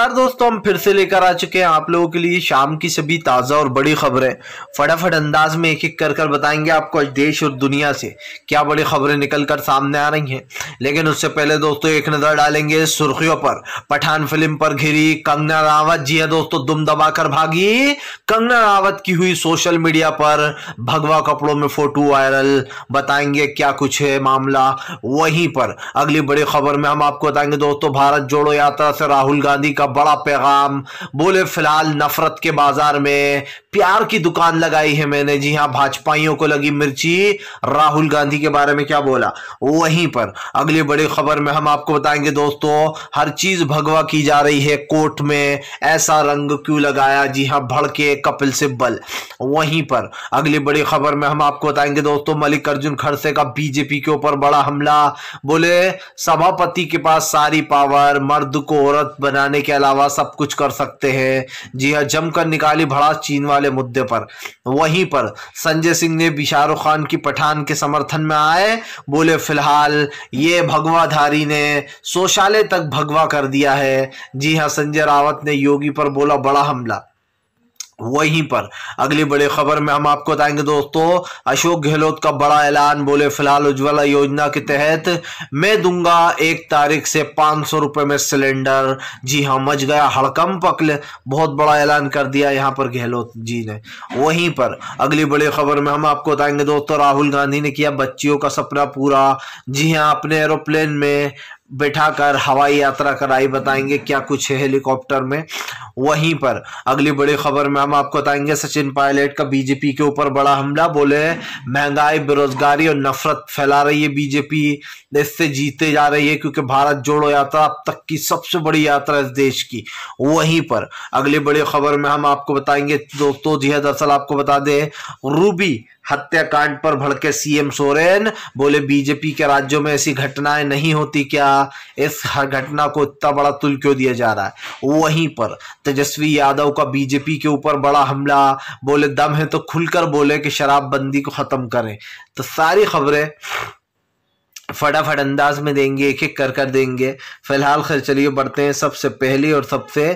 नमस्कार दोस्तों हम फिर से लेकर आ चुके हैं आप लोगों के लिए शाम की सभी ताज़ा और बड़ी खबरें फटाफट अंदाज में एक एक कर कर बताएंगे आपको आज देश और दुनिया से क्या बड़ी खबरें निकल कर सामने आ रही हैं लेकिन उससे पहले दोस्तों एक नज़र डालेंगे सुर्खियों पर पठान फिल्म पर घिरी कंगना रावत जी है हाँ दोस्तों दुम दबाकर भागी कंगना रावत की हुई सोशल मीडिया पर भगवा कपड़ों में फोटो वायरल बताएंगे क्या कुछ है मामला वहीं पर अगली बड़ी खबर में हम आपको बताएंगे दोस्तों भारत जोड़ो यात्रा से राहुल गांधी का बड़ा पैगाम बोले फिलहाल नफरत के बाजार में प्यार की दुकान लगाई है मैंने जी हाँ भाजपाइयों को लगी मिर्ची राहुल गांधी के बारे में क्या बोला वहीं पर अगली बड़ी खबर में हम आपको बताएंगे दोस्तों हर चीज भगवा की जा रही है कोर्ट में ऐसा रंग क्यों लगाया जी हाँ भड़के कपिल सिब्बल वहीं पर अगली बड़ी खबर में हम आपको बताएंगे दोस्तों मल्लिकार्जुन खड़से का बीजेपी के ऊपर बड़ा हमला बोले सभापति के पास सारी पावर मर्द को औरत बनाने के अलावा सब कुछ कर सकते हैं जी हाँ जमकर निकाली भड़ा चीनवा वाले मुद्दे पर वहीं पर संजय सिंह ने भी शाहरुख खान की पठान के समर्थन में आए बोले फिलहाल ये भगवाधारी ने शौचालय तक भगवा कर दिया है जी हां संजय रावत ने योगी पर बोला बड़ा हमला वहीं पर अगली बड़ी खबर में हम आपको बताएंगे दोस्तों अशोक गहलोत का बड़ा ऐलान बोले फिलहाल उज्ज्वला योजना के तहत मैं दूंगा एक तारीख से पांच सौ रुपए में सिलेंडर जी हाँ मच गया हड़कम पकल बहुत बड़ा ऐलान कर दिया यहां पर गहलोत जी ने वहीं पर अगली बड़ी खबर में हम आपको बताएंगे दोस्तों राहुल गांधी ने किया बच्चियों का सपना पूरा जी हाँ अपने एरोप्लेन में बैठा कर हवाई यात्रा कराई बताएंगे क्या कुछ है हेलीकॉप्टर में वहीं पर अगली बड़ी खबर में हम आपको बताएंगे सचिन पायलट का बीजेपी के ऊपर बड़ा हमला बोले महंगाई बेरोजगारी और नफरत फैला रही है बीजेपी इससे जीते जा रही है क्योंकि भारत जोड़ो यात्रा अब तक की सबसे बड़ी यात्रा इस देश की वहीं पर अगली बड़ी खबर में हम आपको बताएंगे दोस्तों जी हाँ, दरअसल आपको बता दें रूबी हत्याकांड पर भड़के सीएम सोरेन बोले बीजेपी के राज्यों में ऐसी घटनाएं नहीं होती क्या इस हर घटना को इतना बड़ा तुल क्यों दिया जा रहा है वहीं पर तेजस्वी यादव का बीजेपी के ऊपर बड़ा हमला बोले दम है तो खुलकर बोले कि शराबबंदी को ख़त्म करें तो सारी खबरें फटाफट अंदाज में देंगे एक एक कर कर देंगे फिलहाल खैर चलिए बढ़ते हैं सबसे पहली और सबसे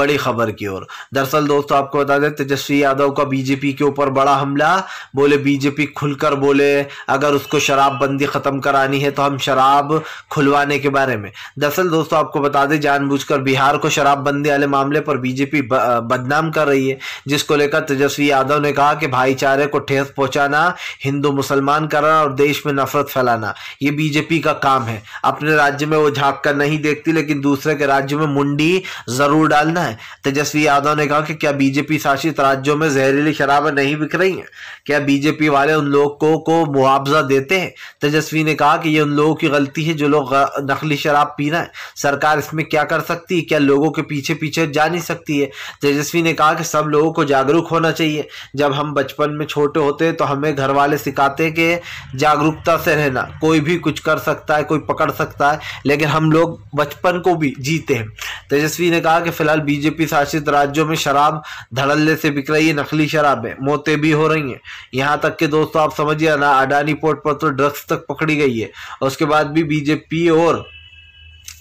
बड़ी खबर की ओर दरअसल दोस्तों आपको बता दें तेजस्वी यादव का बीजेपी के ऊपर बड़ा हमला बोले बीजेपी खुलकर बोले अगर उसको शराबबंदी ख़त्म करानी है तो हम शराब खुलवाने के बारे में दरअसल दोस्तों आपको बता दें जानबूझ बिहार को शराबबंदी वाले मामले पर बीजेपी बदनाम कर रही है जिसको लेकर तेजस्वी यादव ने कहा कि भाईचारे को ठेस पहुँचाना हिंदू मुसलमान करना और देश में नफरत फैलाना ये बीजेपी का काम है अपने राज्य में वो झाक कर नहीं देखती लेकिन दूसरे के राज्य में मुंडी जरूर डालना है तेजस्वी यादव ने कहा कि क्या बीजेपी शासित राज्यों में जहरीली शराबें नहीं बिक रही हैं क्या बीजेपी वाले उन लोगों को मुआवजा देते हैं तेजस्वी ने कहा कि ये उन लोगों की गलती है जो लोग नकली शराब पी रहे हैं सरकार इसमें क्या कर सकती है क्या लोगों के पीछे पीछे जा नहीं सकती है तेजस्वी ने कहा कि सब लोगों को जागरूक होना चाहिए जब हम बचपन में छोटे होते हैं तो हमें घर वाले सिखाते हैं कि जागरूकता से रहना कोई भी कुछ कुछ कर सकता है कोई पकड़ सकता है लेकिन हम लोग बचपन को भी जीते हैं तेजस्वी ने कहा कि फिलहाल बीजेपी शासित राज्यों में शराब धड़ल्ले से बिक रही है नकली शराब है मौतें भी हो रही हैं यहाँ तक कि दोस्तों आप समझिए ना अडानी पोर्ट पर तो ड्रग्स तक पकड़ी गई है उसके बाद भी बीजेपी और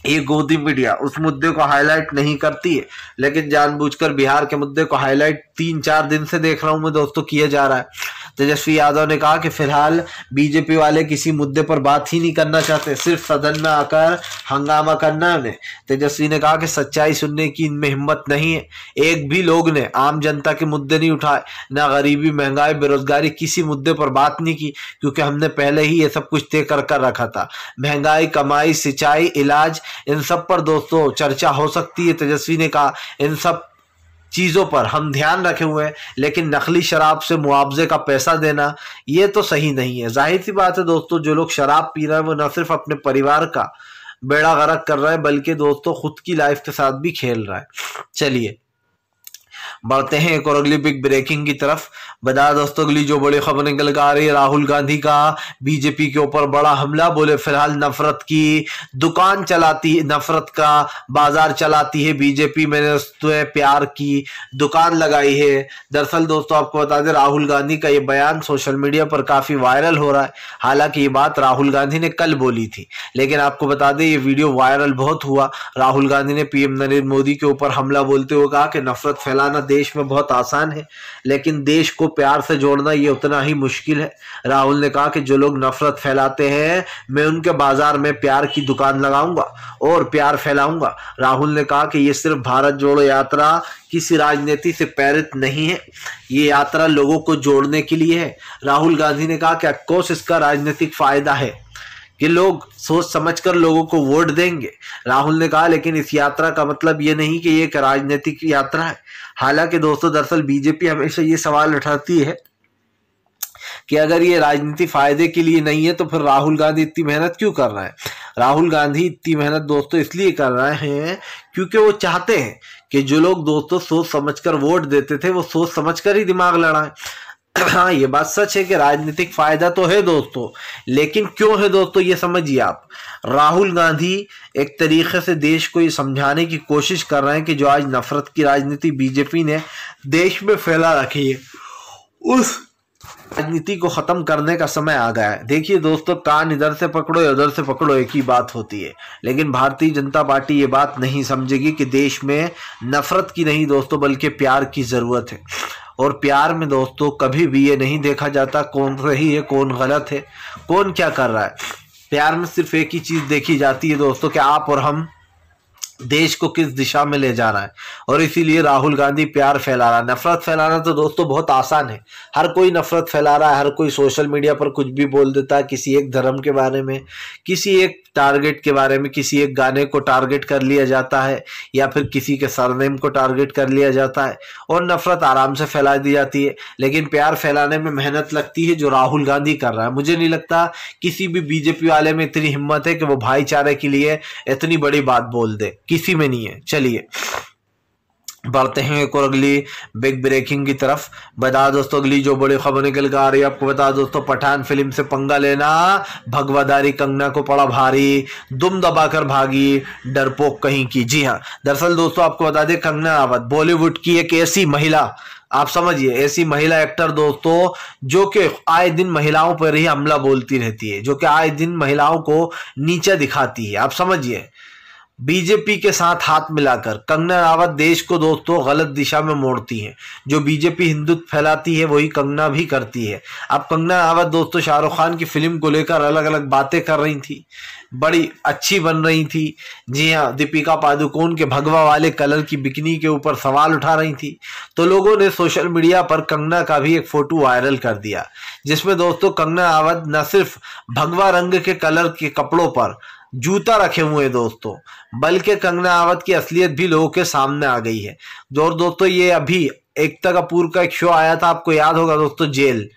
ये गोदी मीडिया उस मुद्दे को हाईलाइट नहीं करती है लेकिन जानबूझकर बिहार के मुद्दे को हाईलाइट तीन चार दिन से देख रहा हूं मैं दोस्तों किया जा रहा है तेजस्वी यादव ने कहा कि फिलहाल बीजेपी वाले किसी मुद्दे पर बात ही नहीं करना चाहते सिर्फ सदन में आकर हंगामा करना है तेजस्वी ने कहा कि सच्चाई सुनने की इनमें हिम्मत नहीं है एक भी लोग ने आम जनता के मुद्दे नहीं उठाए ना गरीबी महंगाई बेरोजगारी किसी मुद्दे पर बात नहीं की क्योंकि हमने पहले ही ये सब कुछ तय कर कर रखा था महंगाई कमाई सिंचाई इलाज इन सब पर दोस्तों चर्चा हो सकती है तेजस्वी ने कहा इन सब चीज़ों पर हम ध्यान रखे हुए हैं लेकिन नकली शराब से मुआवजे का पैसा देना ये तो सही नहीं है जाहिर सी बात है दोस्तों जो लोग शराब पी रहे हैं वो न सिर्फ अपने परिवार का बेड़ा गरक कर रहा है बल्कि दोस्तों खुद की लाइफ के साथ भी खेल रहा है चलिए बढ़ते हैं एक और अगली बिग ब्रेकिंग की तरफ बता दोस्तों अगली जो बड़ी खबर निकल कर आ रही है राहुल गांधी का बीजेपी के ऊपर बड़ा हमला बोले फिलहाल नफरत की दुकान चलाती नफरत का बाजार चलाती है बीजेपी मैंने दोस्तों प्यार की दुकान लगाई है दरअसल दोस्तों आपको बता दें राहुल गांधी का ये बयान सोशल मीडिया पर काफी वायरल हो रहा है हालांकि ये बात राहुल गांधी ने कल बोली थी लेकिन आपको बता दें ये वीडियो वायरल बहुत हुआ राहुल गांधी ने पीएम नरेंद्र मोदी के ऊपर हमला बोलते हुए कहा कि नफरत फैलाना देश में बहुत आसान है लेकिन देश को प्यार से जोड़ना ये उतना ही मुश्किल है राहुल ने कहा कि जो लोग नफरत फैलाते हैं मैं उनके बाजार में प्यार की दुकान लगाऊंगा और प्यार फैलाऊंगा राहुल ने कहा कि ये सिर्फ भारत जोड़ो यात्रा किसी राजनीति से प्रेरित नहीं है ये यात्रा लोगों को जोड़ने के लिए है राहुल गांधी ने कहा कि अफकोर्स इसका राजनीतिक फायदा है कि लोग सोच समझकर लोगों को वोट देंगे राहुल ने कहा लेकिन इस यात्रा का मतलब ये नहीं कि ये एक राजनीतिक यात्रा है हालांकि दोस्तों दरअसल बीजेपी हमेशा ये सवाल उठाती है कि अगर ये राजनीति फायदे के लिए नहीं है तो फिर राहुल गांधी इतनी मेहनत क्यों कर रहे हैं राहुल गांधी इतनी मेहनत दोस्तों इसलिए कर रहे हैं क्योंकि वो चाहते हैं कि जो लोग दोस्तों सोच समझकर वोट देते थे वो सोच समझकर ही दिमाग लड़ाएं हाँ ये बात सच है कि राजनीतिक फायदा तो है दोस्तों लेकिन क्यों है दोस्तों ये समझिए आप राहुल गांधी एक तरीके से देश को ये समझाने की कोशिश कर रहे हैं कि जो आज नफरत की राजनीति बीजेपी ने देश में फैला रखी है उस राजनीति को ख़त्म करने का समय आ गया है देखिए दोस्तों कान इधर से पकड़ो उधर से पकड़ो एक ही बात होती है लेकिन भारतीय जनता पार्टी ये बात नहीं समझेगी कि देश में नफरत की नहीं दोस्तों बल्कि प्यार की ज़रूरत है और प्यार में दोस्तों कभी भी ये नहीं देखा जाता कौन सही है कौन गलत है कौन क्या कर रहा है प्यार में सिर्फ एक ही चीज़ देखी जाती है दोस्तों कि आप और हम देश को किस दिशा में ले जाना है और इसीलिए राहुल गांधी प्यार फैला रहा है नफरत फैलाना तो दोस्तों बहुत आसान है हर कोई नफरत फैला रहा है हर कोई सोशल मीडिया पर कुछ भी बोल देता है किसी एक धर्म के बारे में किसी एक टारगेट के बारे में किसी एक गाने को टारगेट कर लिया जाता है या फिर किसी के सरनेम को टारगेट कर लिया जाता है और नफरत आराम से फैला दी जाती है लेकिन प्यार फैलाने में मेहनत लगती है जो राहुल गांधी कर रहा है मुझे नहीं लगता किसी भी बीजेपी वाले में इतनी हिम्मत है कि वो भाईचारे के लिए इतनी बड़ी बात बोल दे किसी में नहीं है चलिए बढ़ते हैं एक और अगली बिग ब्रेकिंग की तरफ बता दोस्तों अगली जो बड़ी खबर निकल कर आ रही है आपको बता दोस्तों पठान फिल्म से पंगा लेना भगवादारी कंगना को पड़ा भारी दुम दबाकर भागी डरपोक कहीं की जी हाँ दरअसल दोस्तों आपको बता दें कंगना रावत बॉलीवुड की एक ऐसी महिला आप समझिए ऐसी महिला एक्टर दोस्तों जो कि आए दिन महिलाओं पर ही हमला बोलती रहती है जो कि आए दिन महिलाओं को नीचे दिखाती है आप समझिए बीजेपी के साथ हाथ मिलाकर कंगना रावत देश को दोस्तों गलत दिशा में मोड़ती हैं जो बीजेपी हिंदुत्व फैलाती है वही कंगना भी करती है अब कंगना रावत दोस्तों शाहरुख खान की फिल्म को लेकर अलग अलग बातें कर रही थी बड़ी अच्छी बन रही थी जी हाँ दीपिका पादुकोण के भगवा वाले कलर की बिकनी के ऊपर सवाल उठा रही थी तो लोगों ने सोशल मीडिया पर कंगना का भी एक फोटो वायरल कर दिया जिसमें दोस्तों कंगना रावत न सिर्फ भगवा रंग के कलर के कपड़ों पर जूता रखे हुए हैं दोस्तों बल्कि कंगना रावत की असलियत भी लोगों के सामने आ गई है और दोस्तों ये अभी एकता कपूर का एक शो आया था आपको याद होगा दोस्तों जेल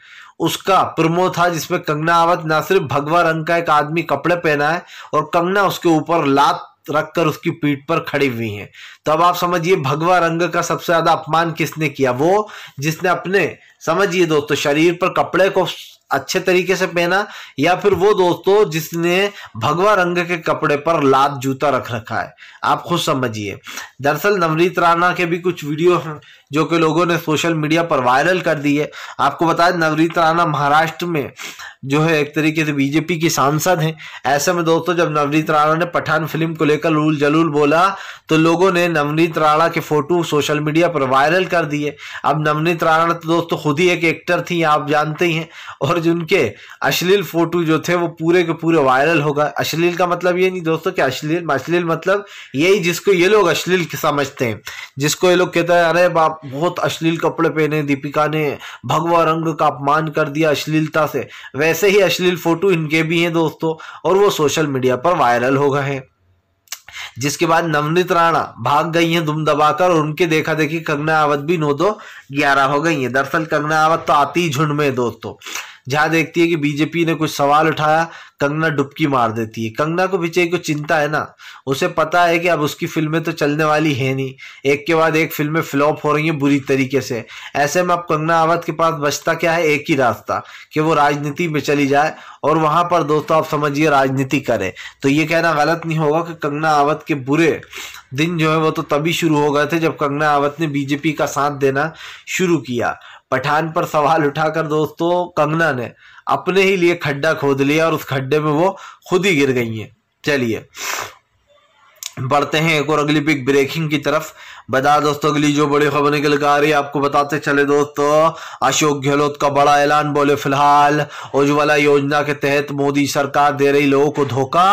उसका प्रमो था जिसमें कंगना रावत ना सिर्फ भगवा रंग का एक आदमी कपड़े पहना है और कंगना उसके ऊपर लात रखकर उसकी पीठ पर खड़ी हुई है तो अब आप समझिए भगवा रंग का सबसे ज्यादा अपमान किसने किया वो जिसने अपने समझिए दोस्तों शरीर पर कपड़े को अच्छे तरीके से पहना या फिर वो दोस्तों जिसने भगवा रंग के कपड़े पर लाद जूता रख रखा है आप खुद समझिए दरअसल नवनीत राणा के भी कुछ वीडियो जो कि लोगों ने सोशल मीडिया पर वायरल कर दी है आपको बता दें नवनीत राणा महाराष्ट्र में जो है एक तरीके से बीजेपी की सांसद हैं ऐसे में दोस्तों जब नवनीत राणा ने पठान फिल्म को लेकर रूल जलूल बोला तो लोगों ने नवनीत राणा के फोटो सोशल मीडिया पर वायरल कर दिए अब नवनीत राणा तो दोस्तों खुद ही एक एक्टर थी आप जानते ही हैं और जिनके अश्लील फोटो जो थे वो पूरे के पूरे वायरल होगा अश्लील का मतलब ये नहीं दोस्तों कि अश्लील अश्लील मतलब यही जिसको ये लोग अश्लील समझते हैं जिसको ये लोग कहते हैं अरे बाप बहुत अश्लील कपड़े पहने दीपिका ने भगवा रंग का अपमान कर दिया अश्लीलता से वैसे ही अश्लील फोटो इनके भी हैं दोस्तों और वो सोशल मीडिया पर वायरल हो गए हैं जिसके बाद नवनीत राणा भाग गई हैं दुम दबाकर और उनके देखा देखी कंगना आवत भी नौ दो ग्यारह हो गई हैं दरअसल कंगना आवत तो आती ही झुंड में दोस्तों जहां देखती है कि बीजेपी ने कुछ सवाल उठाया कंगना डुबकी मार देती है कंगना को बिचे को चिंता है ना उसे पता है कि अब उसकी फिल्में तो चलने वाली है नहीं एक के बाद एक फिल्में फ्लॉप हो रही हैं बुरी तरीके से ऐसे में अब कंगना आवत के पास बचता क्या है एक ही रास्ता कि वो राजनीति में चली जाए और वहां पर दोस्तों आप समझिए राजनीति करे तो ये कहना गलत नहीं होगा कि कंगना आवत के बुरे दिन जो है वो तो तभी शुरू हो गए थे जब कंगना आवत ने बीजेपी का साथ देना शुरू किया पठान पर सवाल उठाकर दोस्तों कंगना ने अपने ही लिए खड्डा खोद लिया और उस खड्डे में वो खुद ही गिर गई है चलिए बढ़ते हैं एक और अगली बिग ब्रेकिंग की तरफ बता दोस्तों अगली जो बड़ी खबर निकल कर आ रही है आपको बताते चले दोस्तों अशोक गहलोत का बड़ा ऐलान बोले फिलहाल उज्ज्वला योजना के तहत मोदी सरकार दे रही लोगों को धोखा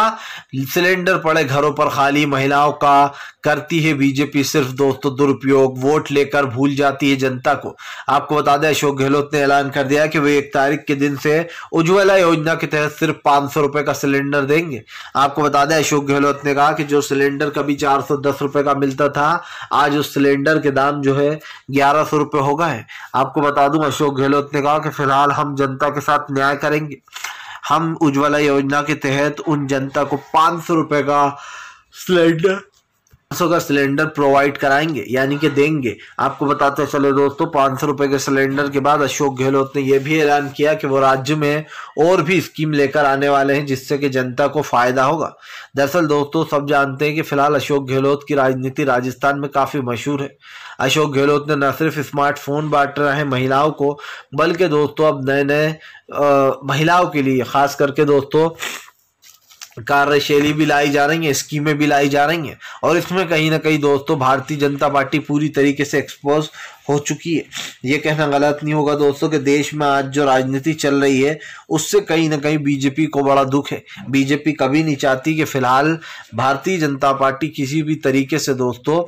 सिलेंडर पड़े घरों पर खाली महिलाओं का करती है बीजेपी सिर्फ दोस्तों दुरुपयोग वोट लेकर भूल जाती है जनता को आपको बता दें अशोक गहलोत ने ऐलान कर दिया कि वे एक तारीख के दिन से उज्ज्वला योजना के तहत सिर्फ पांच सौ रुपए का सिलेंडर देंगे आपको बता दें अशोक गहलोत ने कहा कि जो सिलेंडर कभी चार सौ दस रुपए का मिलता था आज उस सिलेंडर के दाम जो है ग्यारह सौ रुपए हो गए आपको बता दूं अशोक गहलोत ने कहा कि फिलहाल हम जनता के साथ न्याय करेंगे हम उज्ज्वला योजना के तहत उन जनता को पांच सौ रुपए का सिलेंडर सौ का सिलेंडर प्रोवाइड कराएंगे यानी कि देंगे आपको बताते चले दोस्तों पाँच सौ के सिलेंडर के बाद अशोक गहलोत ने यह भी ऐलान किया कि वो राज्य में और भी स्कीम लेकर आने वाले हैं जिससे कि जनता को फायदा होगा दरअसल दोस्तों सब जानते हैं कि फिलहाल अशोक गहलोत की राजनीति राजस्थान में काफ़ी मशहूर है अशोक गहलोत ने न सिर्फ स्मार्टफोन बांट रहे हैं महिलाओं को बल्कि दोस्तों अब नए नए महिलाओं के लिए खास करके दोस्तों कार्यशैली भी लाई जा रही है स्कीमें भी लाई जा रही हैं और इसमें कहीं ना कहीं दोस्तों भारतीय जनता पार्टी पूरी तरीके से एक्सपोज हो चुकी है ये कहना गलत नहीं होगा दोस्तों कि देश में आज जो राजनीति चल रही है उससे कहीं ना कहीं बीजेपी को बड़ा दुख है बीजेपी कभी नहीं चाहती कि फिलहाल भारतीय जनता पार्टी किसी भी तरीके से दोस्तों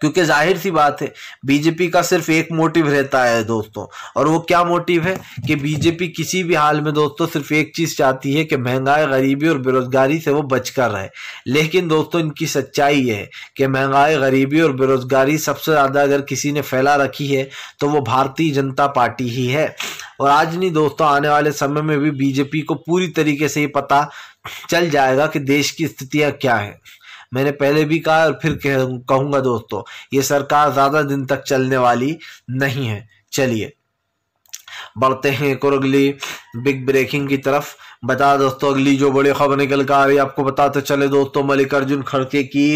क्योंकि जाहिर सी बात है बीजेपी का सिर्फ एक मोटिव रहता है दोस्तों और वो क्या मोटिव है कि बीजेपी किसी भी हाल में दोस्तों सिर्फ एक चीज़ चाहती है कि महंगाई गरीबी और बेरोजगारी से वो बचकर रहे लेकिन दोस्तों इनकी सच्चाई है कि महंगाई गरीबी और बेरोजगारी सबसे ज़्यादा अगर किसी ने फैला रखी है तो वो भारतीय जनता पार्टी ही है और आज नहीं दोस्तों आने वाले समय में भी बीजेपी को पूरी तरीके से ये पता चल जाएगा कि देश की स्थितियाँ क्या है मैंने पहले भी कहा और फिर कहूंगा दोस्तों ये सरकार ज़्यादा दिन तक चलने वाली नहीं है चलिए बढ़ते हैं कुरगली बिग ब्रेकिंग की तरफ बता दोस्तों अगली जो बड़ी खबर निकल कर आ रही है आपको बताते चले दोस्तों मल्लिकार्जुन खड़गे की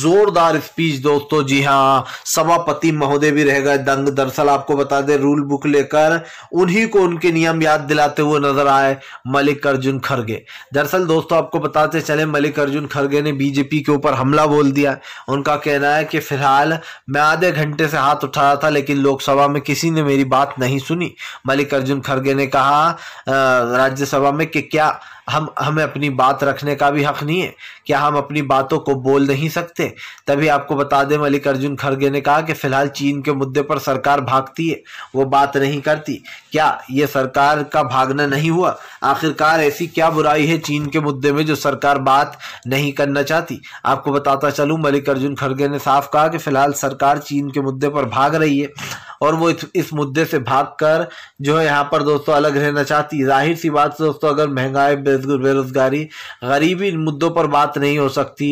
जोरदार स्पीच दोस्तों जी हाँ सभापति महोदय भी रह गए दंग दरअसल आपको बता दे रूल बुक लेकर उन्हीं को उनके नियम याद दिलाते हुए नजर आए मल्लिकार्जुन खड़गे दरअसल दोस्तों आपको बताते चले मल्लिकार्जुन खड़गे ने बीजेपी के ऊपर हमला बोल दिया उनका कहना है कि फिलहाल मैं आधे घंटे से हाथ उठा रहा था लेकिन लोकसभा में किसी ने मेरी बात नहीं सुनी मल्लिकार्जुन खड़गे ने कहा राज्यसभा में कि क्या हम हमें अपनी बात रखने का भी हक नहीं है क्या हम अपनी बातों को बोल नहीं सकते तभी आपको बता दें मल्लिकार्जुन खड़गे ने कहा कि फिलहाल चीन के मुद्दे पर सरकार भागती है वो बात नहीं करती क्या ये सरकार का भागना नहीं हुआ आखिरकार ऐसी क्या बुराई है चीन के मुद्दे में जो सरकार बात नहीं करना चाहती आपको बताता चलूँ मल्लिकार्जुन खड़गे ने साफ कहा कि फिलहाल सरकार चीन के मुद्दे पर भाग रही है और वो इस, इस मुद्दे से भाग कर जो है यहाँ पर दोस्तों अलग रहना चाहती जाहिर सी बात दोस्तों अगर महंगाई बेरोजगारी गरीबी इन मुद्दों पर बात नहीं हो सकती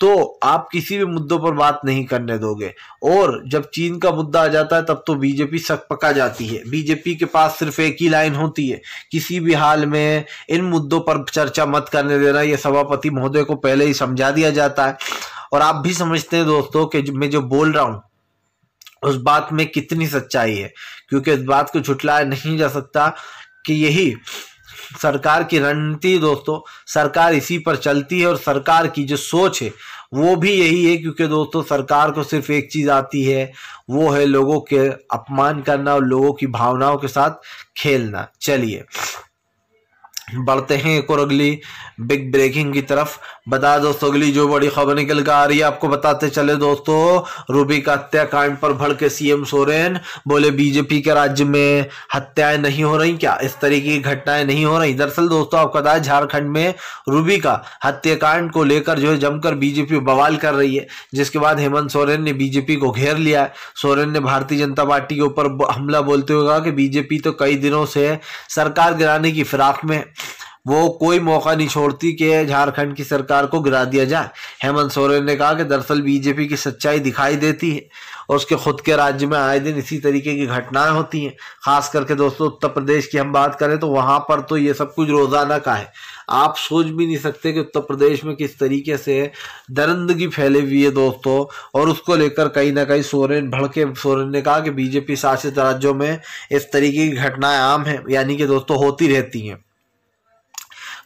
तो आप किसी भी मुद्दों पर बात नहीं करने दोगे और जब चीन का मुद्दा आ जाता है तब तो बीजेपी सक पका जाती है बीजेपी के पास सिर्फ एक ही लाइन होती है किसी भी हाल में इन मुद्दों पर चर्चा मत करने देना यह सभापति महोदय को पहले ही समझा दिया जाता है और आप भी समझते हैं दोस्तों कि मैं जो बोल रहा हूं उस बात में कितनी सच्चाई है क्योंकि इस बात को छुटलाया नहीं जा सकता कि यही सरकार की रणनीति दोस्तों सरकार इसी पर चलती है और सरकार की जो सोच है वो भी यही है क्योंकि दोस्तों सरकार को सिर्फ एक चीज़ आती है वो है लोगों के अपमान करना और लोगों की भावनाओं के साथ खेलना चलिए बढ़ते हैं एक और अगली बिग ब्रेकिंग की तरफ बता दोस्तों अगली जो बड़ी खबर निकल कर आ रही है आपको बताते चले दोस्तों रूबी का हत्याकांड पर भड़के सीएम सोरेन बोले बीजेपी के राज्य में हत्याएं नहीं हो रही क्या इस तरीके की घटनाएं नहीं हो रही दरअसल दोस्तों आपको बताया झारखंड में रूबी का हत्याकांड को लेकर जो है जमकर बीजेपी बवाल कर रही है जिसके बाद हेमंत सोरेन ने बीजेपी को घेर लिया है सोरेन ने भारतीय जनता पार्टी के ऊपर हमला बोलते हुए कहा कि बीजेपी तो कई दिनों से सरकार गिराने की फिराक में वो कोई मौका नहीं छोड़ती कि झारखंड की सरकार को गिरा दिया जाए हेमंत सोरेन ने कहा कि दरअसल बीजेपी की सच्चाई दिखाई देती है और उसके खुद के राज्य में आए दिन इसी तरीके की घटनाएं होती हैं खास करके दोस्तों उत्तर प्रदेश की हम बात करें तो वहाँ पर तो ये सब कुछ रोज़ाना का है आप सोच भी नहीं सकते कि उत्तर प्रदेश में किस तरीके से दरंदगी फैली हुई है दोस्तों और उसको लेकर कहीं ना कहीं सोरेन भड़के सोरेन ने कहा कि बीजेपी शासित राज्यों में इस तरीके की घटनाएं आम हैं यानी कि दोस्तों होती रहती हैं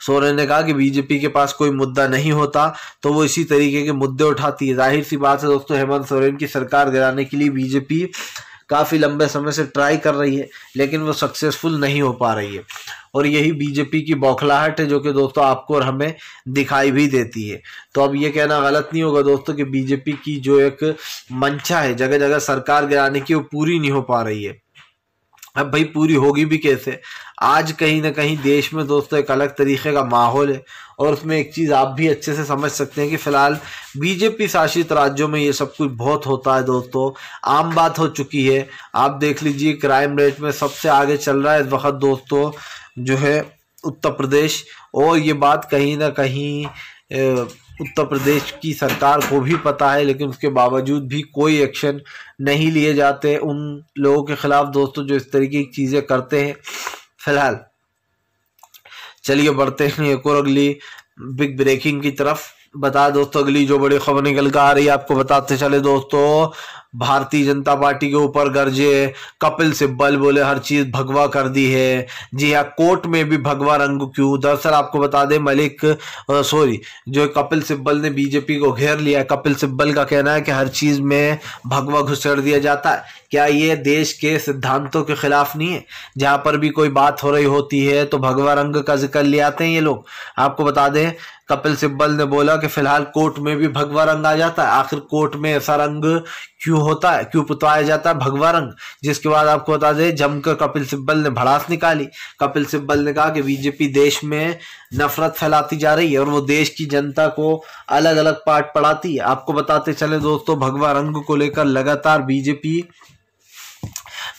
सोरेन ने कहा कि बीजेपी के पास कोई मुद्दा नहीं होता तो वो इसी तरीके के मुद्दे उठाती है जाहिर सी बात है दोस्तों हेमंत सोरेन की सरकार गिराने के लिए बीजेपी काफ़ी लंबे समय से ट्राई कर रही है लेकिन वो सक्सेसफुल नहीं हो पा रही है और यही बीजेपी की बौखलाहट है जो कि दोस्तों आपको और हमें दिखाई भी देती है तो अब ये कहना गलत नहीं होगा दोस्तों कि बीजेपी की जो एक मंशा है जगह जगह सरकार गिराने की वो पूरी नहीं हो पा रही है अब भाई पूरी होगी भी कैसे आज कहीं ना कहीं देश में दोस्तों एक अलग तरीके का माहौल है और उसमें एक चीज़ आप भी अच्छे से समझ सकते हैं कि फ़िलहाल बीजेपी शासित राज्यों में ये सब कुछ बहुत होता है दोस्तों आम बात हो चुकी है आप देख लीजिए क्राइम रेट में सबसे आगे चल रहा है इस वक्त दोस्तों जो है उत्तर प्रदेश और ये बात कहीं ना कहीं उत्तर प्रदेश की सरकार को भी पता है लेकिन उसके बावजूद भी कोई एक्शन नहीं लिए जाते उन लोगों के ख़िलाफ़ दोस्तों जो इस तरीके की चीज़ें करते हैं फिलहाल चलिए बढ़ते हैं एक और अगली बिग ब्रेकिंग की तरफ बता दोस्तों अगली जो बड़ी खबर निकल कर आ रही है आपको बताते चले दोस्तों भारतीय जनता पार्टी के ऊपर गर्जे कपिल सिब्बल बोले हर चीज भगवा कर दी है जी हाँ कोर्ट में भी भगवा रंग क्यों दरअसल आपको बता दें मलिक सॉरी जो कपिल सिब्बल ने बीजेपी को घेर लिया कपिल सिब्बल का कहना है कि हर चीज में भगवा घुसेड़ दिया जाता है क्या ये देश के सिद्धांतों के खिलाफ नहीं है जहाँ पर भी कोई बात हो रही होती है तो भगवा रंग का जिक्र ले आते हैं ये लोग आपको बता दें कपिल सिब्बल ने बोला कि फिलहाल कोर्ट में भी भगवा रंग आ जाता है आखिर कोर्ट में ऐसा रंग क्यों होता है क्यों पुतवाया जाता है भगवा रंग जिसके बाद आपको बता दें जमकर कपिल सिब्बल ने भड़ास निकाली कपिल सिब्बल ने कहा कि बीजेपी देश में नफरत फैलाती जा रही है और वो देश की जनता को अलग अलग पार्ट पढ़ाती है आपको बताते चले दोस्तों भगवा रंग को लेकर लगातार बीजेपी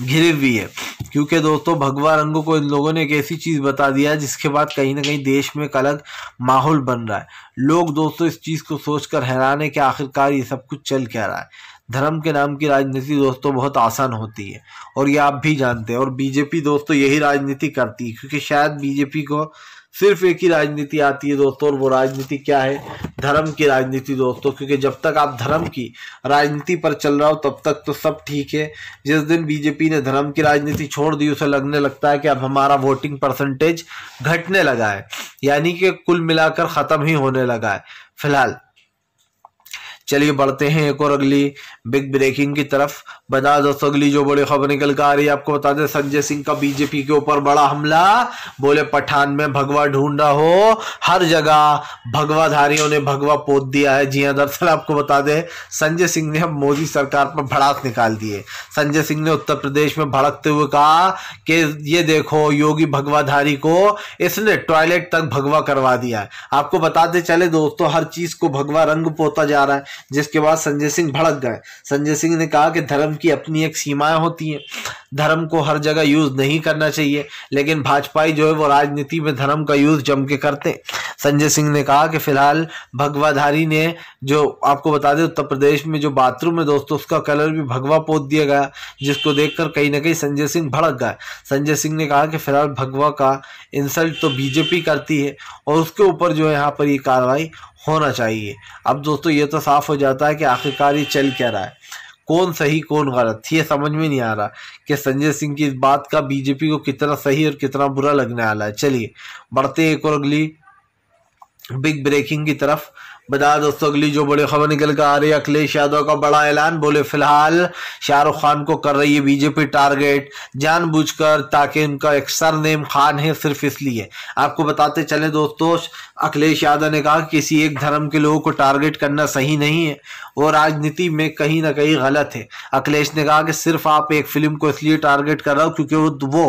घिरी हुई है क्योंकि दोस्तों भगवा रंग को इन लोगों ने एक ऐसी चीज़ बता दिया जिसके बाद कहीं ना कहीं देश में एक अलग माहौल बन रहा है लोग दोस्तों इस चीज़ को सोचकर हैरान है कि आखिरकार ये सब कुछ चल क्या रहा है धर्म के नाम की राजनीति दोस्तों बहुत आसान होती है और ये आप भी जानते हैं और बीजेपी दोस्तों यही राजनीति करती है क्योंकि शायद बीजेपी को सिर्फ एक ही राजनीति आती है दोस्तों और वो राजनीति क्या है धर्म की राजनीति दोस्तों क्योंकि जब तक आप धर्म की राजनीति पर चल रहा हो तब तक तो सब ठीक है जिस दिन बीजेपी ने धर्म की राजनीति छोड़ दी उसे लगने लगता है कि अब हमारा वोटिंग परसेंटेज घटने लगा है यानी कि कुल मिलाकर ख़त्म ही होने लगा है फिलहाल चलिए बढ़ते हैं एक और अगली बिग ब्रेकिंग की तरफ बता दोस्तों अगली जो बड़ी खबर निकल कर आ रही है आपको बता दें संजय सिंह का बीजेपी के ऊपर बड़ा हमला बोले पठान में भगवा ढूंढा हो हर जगह भगवाधारियों ने भगवा पोत दिया है जी हाँ दरअसल आपको बता दें संजय सिंह ने अब मोदी सरकार पर भड़ास निकाल दिए संजय सिंह ने उत्तर प्रदेश में भड़कते हुए कहा कि ये देखो योगी भगवाधारी को इसने टॉयलेट तक भगवा करवा दिया है आपको बताते चले दोस्तों हर चीज को भगवा रंग पोता जा रहा है जिसके बाद संजय सिंह भड़क गए संजय सिंह ने कहा कि धर्म की अपनी एक सीमाएं होती हैं धर्म को हर जगह यूज़ नहीं करना चाहिए लेकिन भाजपाई जो है वो राजनीति में धर्म का यूज़ जम के करते संजय सिंह ने कहा कि फिलहाल भगवाधारी ने जो आपको बता दें उत्तर प्रदेश में जो बाथरूम है दोस्तों उसका कलर भी भगवा पोत दिया गया जिसको देखकर कहीं ना कहीं संजय सिंह भड़क गए संजय सिंह ने कहा कि फिलहाल भगवा का इंसल्ट तो बीजेपी करती है और उसके ऊपर जो है यहाँ पर ये कार्रवाई होना चाहिए अब दोस्तों ये तो साफ हो जाता है कि आखिरकार ये चल क्या रहा है कौन सही कौन गलत ये समझ में नहीं आ रहा कि संजय सिंह की इस बात का बीजेपी को कितना सही और कितना बुरा लगने वाला है चलिए बढ़ते एक और अगली बिग ब्रेकिंग की तरफ बता दोस्तों अगली जो बड़ी खबर निकल कर आ रही है अखिलेश यादव का बड़ा ऐलान बोले फिलहाल शाहरुख खान को कर रही है बीजेपी टारगेट जानबूझकर ताकि उनका एक सर नेम खान है सिर्फ इसलिए आपको बताते चले दोस्तों अखिलेश यादव ने कहा किसी एक धर्म के लोगों को टारगेट करना सही नहीं है और राजनीति में कहीं ना कहीं गलत है अखिलेश ने कहा कि सिर्फ आप एक फिल्म को इसलिए टारगेट कर रहा हो क्योंकि वो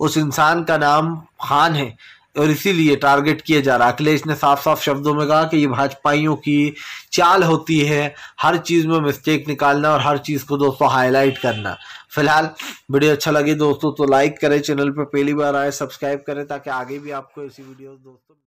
उस इंसान का नाम खान है और इसीलिए टारगेट किया जा रहा है अखिलेश ने साफ साफ शब्दों में कहा कि ये भाजपाइयों की चाल होती है हर चीज़ में मिस्टेक निकालना और हर चीज़ को दोस्तों हाईलाइट करना फिलहाल वीडियो अच्छा लगे दोस्तों तो लाइक करें चैनल पर पहली बार आए सब्सक्राइब करें ताकि आगे भी आपको ऐसी वीडियो दोस्तों